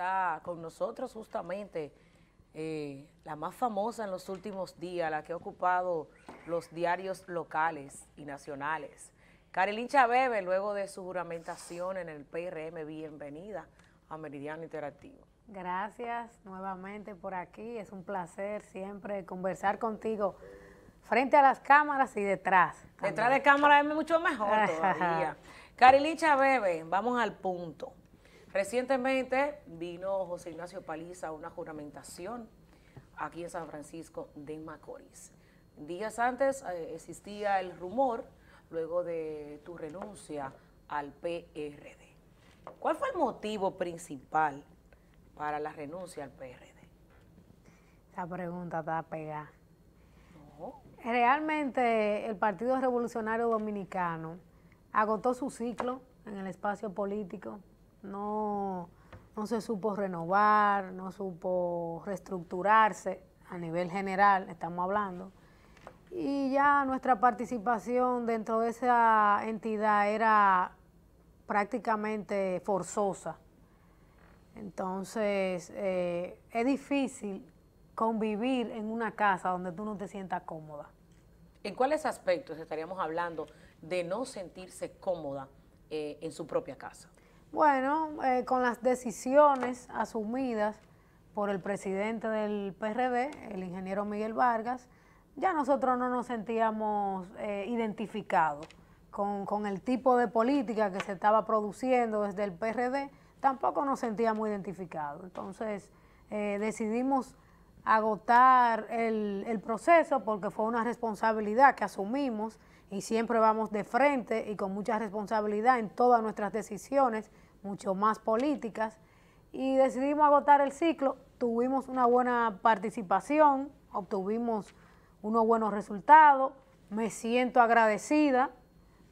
está con nosotros justamente, eh, la más famosa en los últimos días, la que ha ocupado los diarios locales y nacionales. Carilín Chabebe, luego de su juramentación en el PRM, bienvenida a Meridiano Interactivo. Gracias nuevamente por aquí, es un placer siempre conversar contigo frente a las cámaras y detrás. Detrás de cámaras es mucho mejor todavía. Carilín Chabebe, vamos al punto. Recientemente vino José Ignacio Paliza a una juramentación aquí en San Francisco de Macorís. Días antes eh, existía el rumor luego de tu renuncia al PRD. ¿Cuál fue el motivo principal para la renuncia al PRD? Esa pregunta está pegada. Realmente el Partido Revolucionario Dominicano agotó su ciclo en el espacio político no, se supo renovar, no supo reestructurarse a nivel general, estamos hablando. Y ya nuestra participación dentro de esa entidad era prácticamente forzosa. Entonces, eh, es difícil convivir en una casa donde tú no te sientas cómoda. ¿En cuáles aspectos estaríamos hablando de no sentirse cómoda eh, en su propia casa? Bueno, eh, con las decisiones asumidas por el presidente del PRD, el ingeniero Miguel Vargas, ya nosotros no nos sentíamos eh, identificados con, el tipo de política que se estaba produciendo desde el PRD, tampoco nos sentíamos identificados. Entonces eh, decidimos agotar el proceso porque fue una responsabilidad que asumimos y siempre vamos de frente y con mucha responsabilidad en todas nuestras decisiones, mucho más políticas, y decidimos agotar el ciclo. Tuvimos una buena participación, obtuvimos unos buenos resultados, me siento agradecida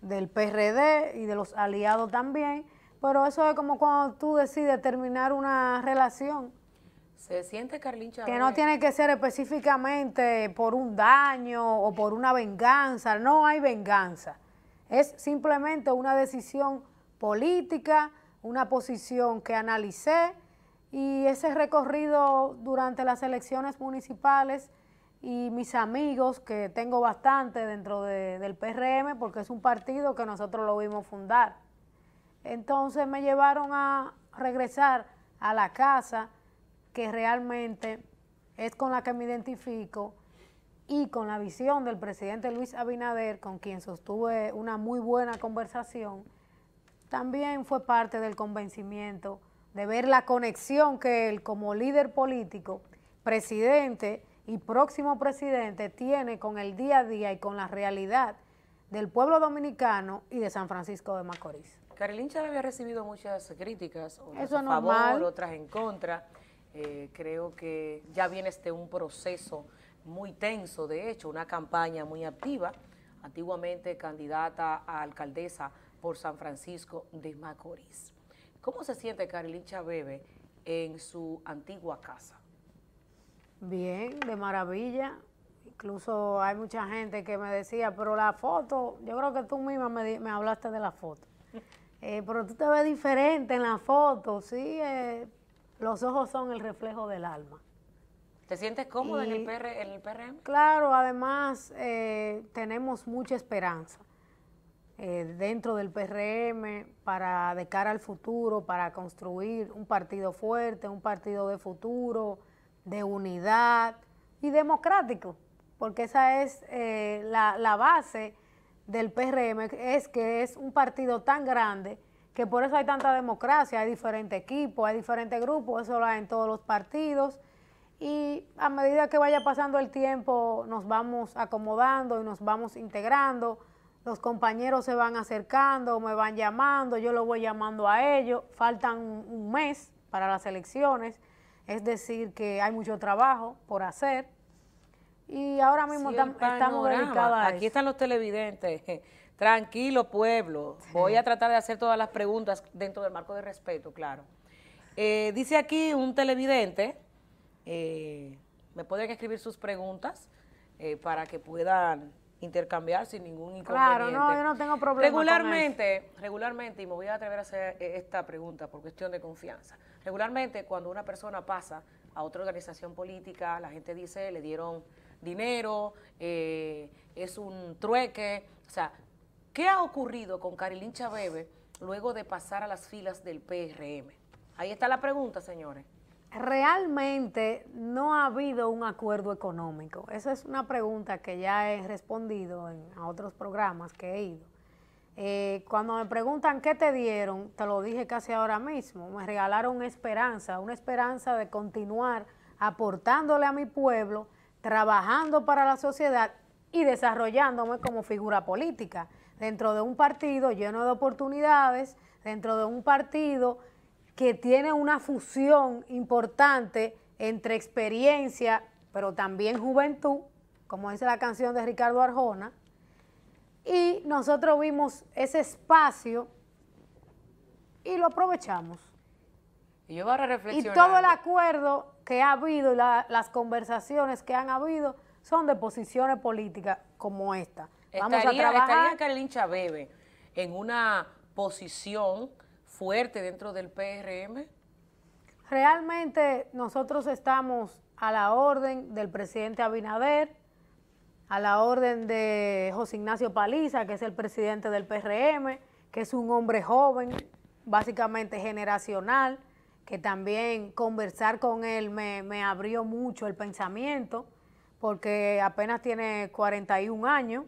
del PRD y de los aliados también, pero eso es como cuando tú decides terminar una relación. Se siente Carlincha. Que no tiene que ser específicamente por un daño o por una venganza. No hay venganza. Es simplemente una decisión política, una posición que analicé y ese recorrido durante las elecciones municipales y mis amigos, que tengo bastante dentro del PRM, porque es un partido que nosotros lo vimos fundar. Entonces me llevaron a regresar a la casa que realmente es con la que me identifico y con la visión del presidente Luis Abinader, con quien sostuve una muy buena conversación, también fue parte del convencimiento de ver la conexión que él como líder político, presidente y próximo presidente tiene con el día a día y con la realidad del pueblo dominicano y de San Francisco de Macorís. Carilincha había recibido muchas críticas, unas a favor, otras en contra. Eh, creo que ya viene este un proceso muy tenso, de hecho, una campaña muy activa, antiguamente candidata a alcaldesa por San Francisco de Macorís. ¿Cómo se siente Carolina Chabebe en su antigua casa? Bien, de maravilla. Incluso hay mucha gente que me decía, pero la foto, yo creo que tú misma me, hablaste de la foto. Eh, pero tú te ves diferente en la foto, sí, eh, los ojos son el reflejo del alma. ¿Te sientes cómoda en, el PRM? Claro, además eh, tenemos mucha esperanza eh, dentro del PRM para de cara al futuro, para construir un partido fuerte, un partido de futuro, de unidad y democrático, porque esa es eh, la, la base del PRM, es que es un partido tan grande que por eso hay tanta democracia, hay diferentes equipos, hay diferentes grupos, eso lo hay en todos los partidos. Y a medida que vaya pasando el tiempo, nos vamos acomodando y nos vamos integrando. Los compañeros se van acercando, me van llamando, yo lo voy llamando a ellos. Faltan un mes para las elecciones, es decir, que hay mucho trabajo por hacer. Y ahora mismo estamos dedicados Aquí están los televidentes Tranquilo, pueblo. Voy a tratar de hacer todas las preguntas dentro del marco de respeto, claro. Eh, dice aquí un televidente, eh, me pueden escribir sus preguntas eh, para que puedan intercambiar sin ningún inconveniente. Claro, no, yo no tengo problema Regularmente, regularmente, y me voy a atrever a hacer esta pregunta por cuestión de confianza, regularmente cuando una persona pasa a otra organización política, la gente dice, le dieron dinero, es un trueque, o sea, ¿Qué ha ocurrido con Carilín Chabebe luego de pasar a las filas del PRM? Ahí está la pregunta, señores. Realmente no ha habido un acuerdo económico. Esa es una pregunta que ya he respondido en otros programas que he ido. Eh, cuando me preguntan qué te dieron, te lo dije casi ahora mismo, me regalaron esperanza, una esperanza de continuar aportándole a mi pueblo, trabajando para la sociedad y desarrollándome como figura política dentro de un partido lleno de oportunidades, dentro de un partido que tiene una fusión importante entre experiencia, pero también juventud, como dice la canción de Ricardo Arjona, y nosotros vimos ese espacio y lo aprovechamos. Y, yo y todo el acuerdo que ha habido y las conversaciones que han habido son de posiciones políticas como esta estaría, a Chabebe en una posición fuerte dentro del PRM? Realmente nosotros estamos a la orden del presidente Abinader, a la orden de José Ignacio Paliza, que es el presidente del PRM, que es un hombre joven, básicamente generacional, que también conversar con él me abrió mucho el pensamiento, porque apenas tiene 41 años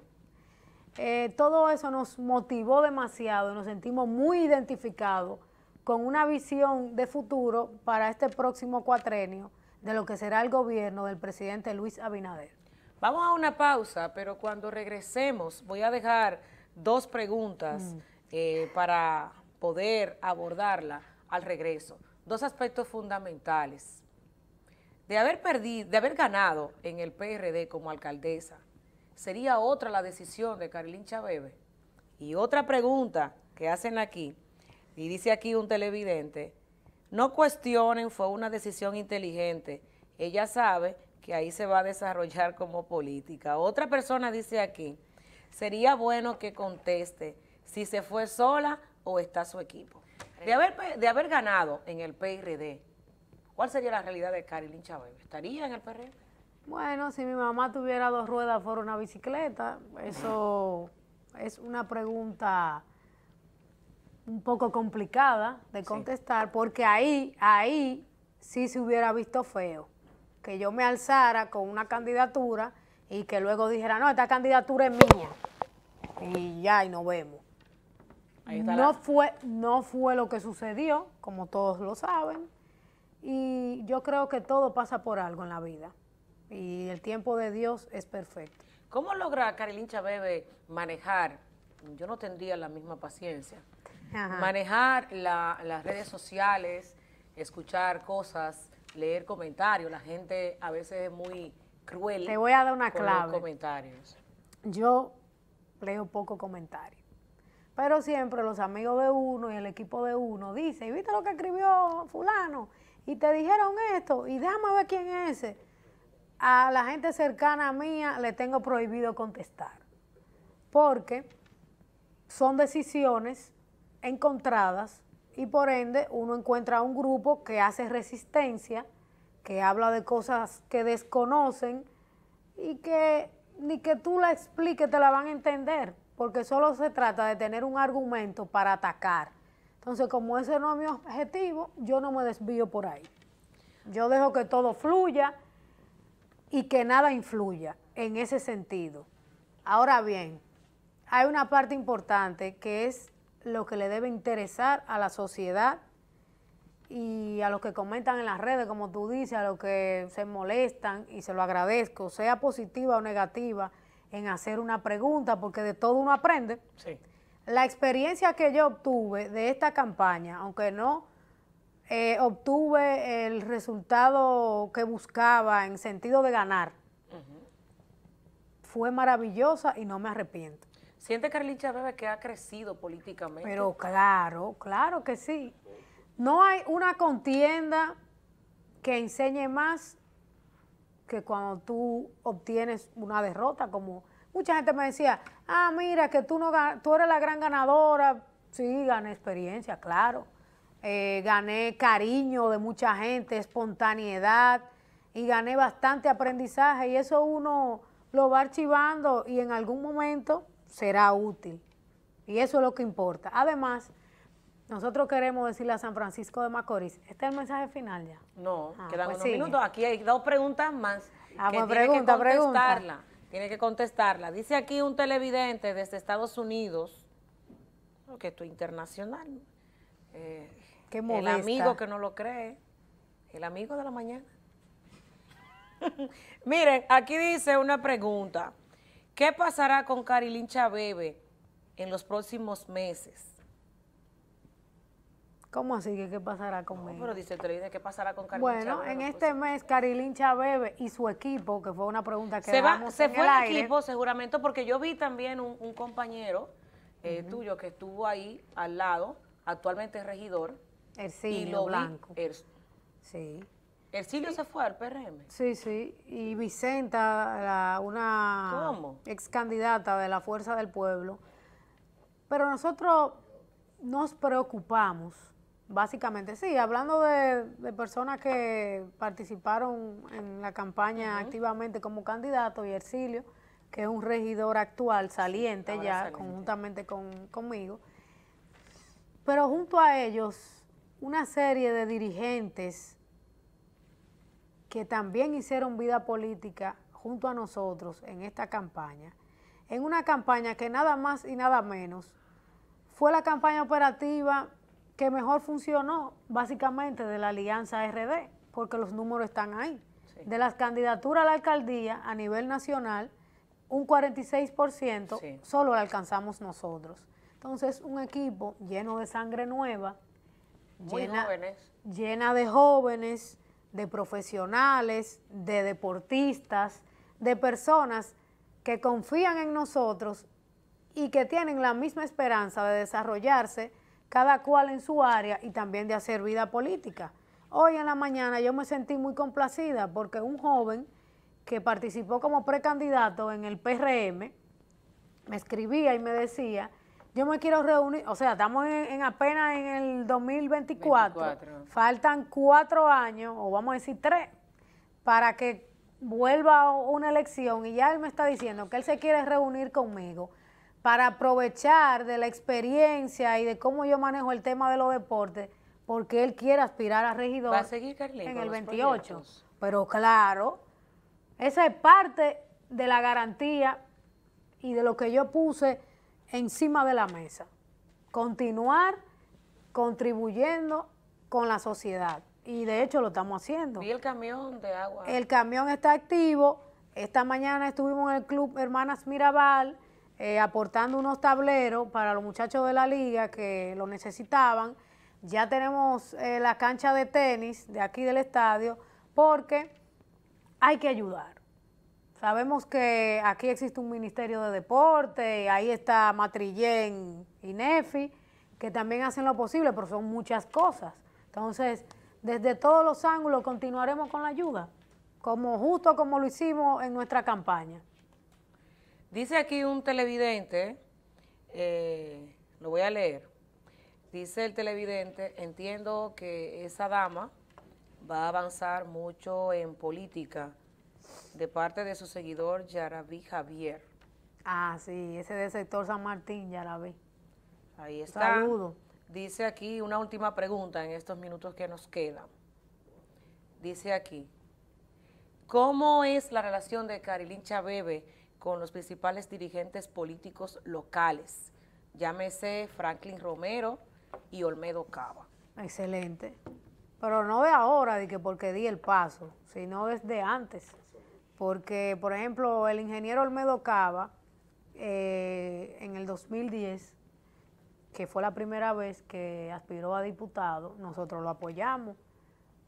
eh, todo eso nos motivó demasiado, nos sentimos muy identificados con una visión de futuro para este próximo cuatrenio de lo que será el gobierno del presidente Luis Abinader. Vamos a una pausa, pero cuando regresemos voy a dejar dos preguntas mm. eh, para poder abordarla al regreso. Dos aspectos fundamentales. De haber, perdido, de haber ganado en el PRD como alcaldesa, sería otra la decisión de Carilín Chávez? Y otra pregunta que hacen aquí, y dice aquí un televidente, no cuestionen, fue una decisión inteligente. Ella sabe que ahí se va a desarrollar como política. Otra persona dice aquí, sería bueno que conteste si se fue sola o está su equipo. De haber, de haber ganado en el PRD, ¿cuál sería la realidad de Carilín Chávez? ¿Estaría en el PRD? Bueno, si mi mamá tuviera dos ruedas fuera una bicicleta, eso es una pregunta un poco complicada de contestar, porque ahí, ahí sí se hubiera visto feo, que yo me alzara con una candidatura y que luego dijera, no, esta candidatura es mía, y ya, y nos vemos. no, fue, no fue lo que sucedió, como todos lo saben, y yo creo que todo pasa por algo en la vida. Y el tiempo de Dios es perfecto. ¿Cómo logra Carilín Chabebe manejar? Yo no tendría la misma paciencia. Manejar las redes sociales, escuchar cosas, leer comentarios. La gente a veces es muy cruel. Te voy a dar una clave. comentarios. Yo leo poco comentarios. Pero siempre los amigos de uno y el equipo de uno dicen, ¿viste lo que escribió fulano? Y te dijeron esto, y déjame ver quién es ese a la gente cercana a mía le tengo prohibido contestar, porque son decisiones encontradas y por ende uno encuentra un grupo que hace resistencia, que habla de cosas que desconocen y que ni que tú la expliques te la van a entender, porque solo se trata de tener un argumento para atacar. Entonces, como ese no es mi objetivo, yo no me desvío por ahí. Yo dejo que todo fluya y que nada influya en ese sentido. Ahora bien, hay una parte importante que es lo que le debe interesar a la sociedad y a los que comentan en las redes, como tú dices, a los que se molestan y se lo agradezco, sea positiva o negativa, en hacer una pregunta, porque de todo uno aprende. Sí. La experiencia que yo obtuve de esta campaña, aunque no eh, obtuve el resultado que buscaba en sentido de ganar. Fue maravillosa y no me arrepiento. ¿Siente Carolina Bebe que ha crecido políticamente? Pero claro, claro que sí. No hay una contienda que enseñe más que cuando tú obtienes una derrota, como mucha gente me decía, ah, mira, que tú, no, tú eres la gran ganadora. Sí, gané experiencia, claro eh, gané cariño de mucha gente, espontaneidad y gané bastante aprendizaje y eso uno lo va archivando y en algún momento será útil. Y eso es lo que importa. Además, nosotros queremos decirle a San Francisco de Macorís, ¿este es el mensaje final ya? No, ah, quedan pues unos minutos. Aquí hay dos preguntas más ah, que pues tiene que contestarla. Pregunta. Tiene que contestarla. Dice aquí un televidente desde Estados Unidos, que esto internacional, eh, el amigo que no lo cree, el amigo de la mañana. Miren, aquí dice una pregunta. ¿Qué pasará con Carilín Chabebe en los próximos meses? ¿Cómo así que qué pasará con Pero dice el ¿qué pasará con Carilín Bueno, en este mes Carilín Chabebe y su equipo, que fue una pregunta que se Se fue el, equipo seguramente porque yo vi también un, compañero eh, tuyo que estuvo ahí al lado, actualmente es regidor, Ercilio Blanco. Er- sí. ¿Ercilio se fue al PRM? Sí, sí. Y Vicenta, una ex candidata de la Fuerza del Pueblo. Pero nosotros nos preocupamos, básicamente. Sí, hablando de, personas que participaron en la campaña activamente como candidato y Ercilio, que es un regidor actual, saliente ya, conjuntamente conmigo. Pero junto a ellos una serie de dirigentes que también hicieron vida política junto a nosotros en esta campaña, en una campaña que nada más y nada menos fue la campaña operativa que mejor funcionó básicamente de la Alianza RD, porque los números están ahí. De las candidaturas a la alcaldía a nivel nacional, un 46% solo la alcanzamos nosotros. Entonces, un equipo lleno de sangre nueva, llena, jóvenes. Llena de jóvenes, de profesionales, de deportistas, de personas que confían en nosotros y que tienen la misma esperanza de desarrollarse cada cual en su área y también de hacer vida política. Hoy en la mañana yo me sentí muy complacida porque un joven que participó como precandidato en el PRM me escribía y me decía yo me quiero reunir, o sea, estamos en, apenas en el 2024, faltan cuatro años, o vamos a decir tres, para que vuelva una elección y ya él me está diciendo que él se quiere reunir conmigo para aprovechar de la experiencia y de cómo yo manejo el tema de los deportes, porque él quiere aspirar a regidor en el 28. Pero claro, esa es parte de la garantía y de lo que yo puse encima de la mesa. Continuar contribuyendo con la sociedad. Y de hecho lo estamos haciendo. Y el camión de agua. El camión está activo. Esta mañana estuvimos en el Club Hermanas Mirabal eh, aportando unos tableros para los muchachos de la liga que lo necesitaban. Ya tenemos eh, la cancha de tenis de aquí del estadio porque hay que ayudar. Sabemos que aquí existe un Ministerio de Deporte, ahí está Matrillén y Nefi, que también hacen lo posible, pero son muchas cosas. Entonces, desde todos los ángulos continuaremos con la ayuda, como justo como lo hicimos en nuestra campaña. Dice aquí un televidente, eh, lo voy a leer, dice el televidente, entiendo que esa dama va a avanzar mucho en política, de parte de su seguidor Yaraví Javier. Ah, sí, ese del sector San Martín, Yaraví. Ahí está. Saludo. Dice aquí una última pregunta en estos minutos que nos quedan. Dice aquí, ¿cómo es la relación de Carilín Chabebe con los principales dirigentes políticos locales? Llámese Franklin Romero y Olmedo Cava. Excelente. Pero no de ahora, de que porque di el paso, sino desde antes. Porque, por ejemplo, el ingeniero Olmedo Cava, eh, en el 2010, que fue la primera vez que aspiró a diputado, nosotros lo apoyamos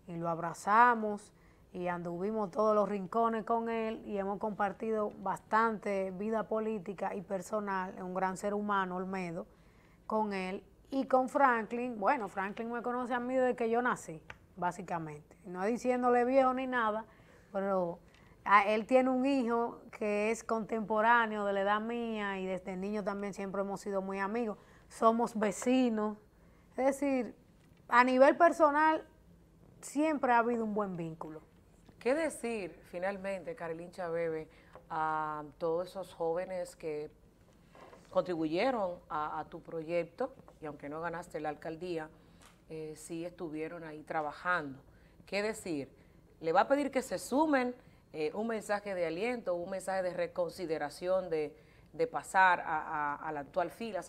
y lo abrazamos y anduvimos todos los rincones con él y hemos compartido bastante vida política y personal, un gran ser humano, Olmedo, con él y con Franklin. Bueno, Franklin me conoce a mí desde que yo nací, básicamente. No diciéndole viejo ni nada, pero Ah, él tiene un hijo que es contemporáneo de la edad mía y desde niño también siempre hemos sido muy amigos. Somos vecinos. Es decir, a nivel personal siempre ha habido un buen vínculo. ¿Qué decir finalmente, Carolín Chabebe, a todos esos jóvenes que contribuyeron a, tu proyecto y aunque no ganaste la alcaldía, eh, sí estuvieron ahí trabajando? ¿Qué decir? ¿Le va a pedir que se sumen? Eh, un mensaje de aliento, un mensaje de reconsideración de, pasar a, la actual fila?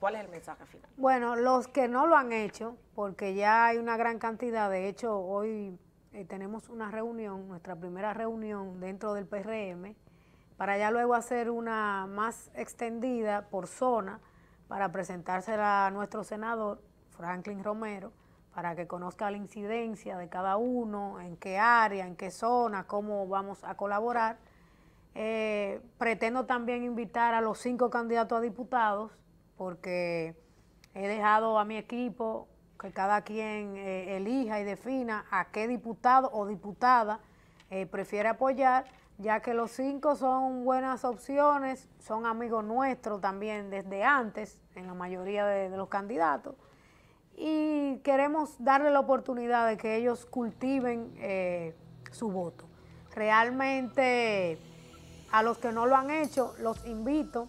¿Cuál es el mensaje final? Bueno, los que no lo han hecho, porque ya hay una gran cantidad, de hecho hoy eh, tenemos una reunión, nuestra primera reunión dentro del PRM, para ya luego hacer una más extendida por zona para presentársela a nuestro senador, Franklin Romero, para que conozca la incidencia de cada uno, en qué área, en qué zona, cómo vamos a colaborar. Eh, pretendo también invitar a los cinco candidatos a diputados, porque he dejado a mi equipo que cada quien eh, elija y defina a qué diputado o diputada eh, prefiere apoyar, ya que los cinco son buenas opciones, son amigos nuestros también desde antes, en la mayoría de los candidatos y queremos darle la oportunidad de que ellos cultiven eh, su voto. Realmente a los que no lo han hecho, los invito.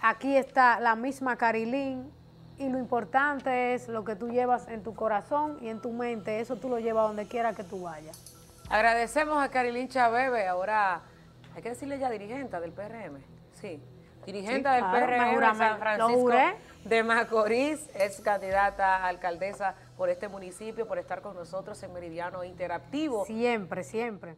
Aquí está la misma Carilín y lo importante es lo que tú llevas en tu corazón y en tu mente, eso tú lo llevas donde quiera que tú vayas. Agradecemos a Carilín Chabebe, ahora hay que decirle ya dirigente del PRM, sí dirigente del PRM de San Francisco de Macorís, es candidata a alcaldesa por este municipio, por estar con nosotros en Meridiano Interactivo. Siempre, siempre.